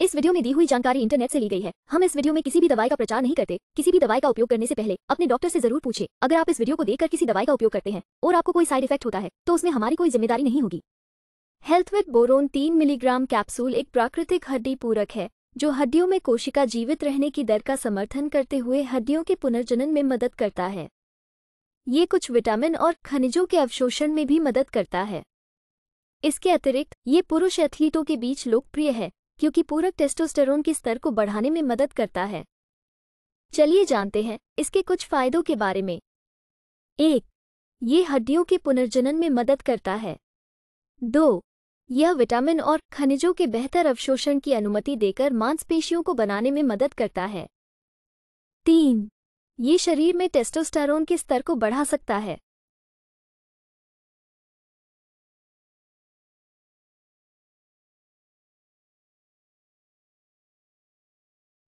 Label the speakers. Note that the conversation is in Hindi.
Speaker 1: इस वीडियो में दी हुई जानकारी इंटरनेट से ली गई है हम इस वीडियो में किसी भी दवाई का प्रचार नहीं करते किसी भी दवाई का उपयोग करने से पहले अपने डॉक्टर से जरूर पूछे अगर आप इस वीडियो को देखकर किसी दवाई का उपयोग करते हैं और आपको कोई साइड इफेक्ट होता है तो उसमें हमारी कोई जिम्मेदारी नहीं होगी हेल्थ विद बोरोन तीन मिलीग्राम कैप्सूल एक प्राकृतिक हड्डी पूरक है जो हड्डियों में कोशिका जीवित रहने की दर का समर्थन करते हुए हड्डियों के पुनर्जनन में मदद करता है ये कुछ विटामिन और खनिजों के अवशोषण में भी मदद करता है इसके अतिरिक्त ये पुरुष एथलीटों के बीच लोकप्रिय है क्योंकि पूरक टेस्टोस्टेरोन के स्तर को बढ़ाने में मदद करता है चलिए जानते हैं इसके कुछ फायदों के बारे में एक ये हड्डियों के पुनर्जनन में मदद करता है दो यह विटामिन और खनिजों के बेहतर अवशोषण की अनुमति देकर मांसपेशियों को बनाने में मदद करता है तीन ये
Speaker 2: शरीर में टेस्टोस्टेरोन के स्तर को बढ़ा सकता है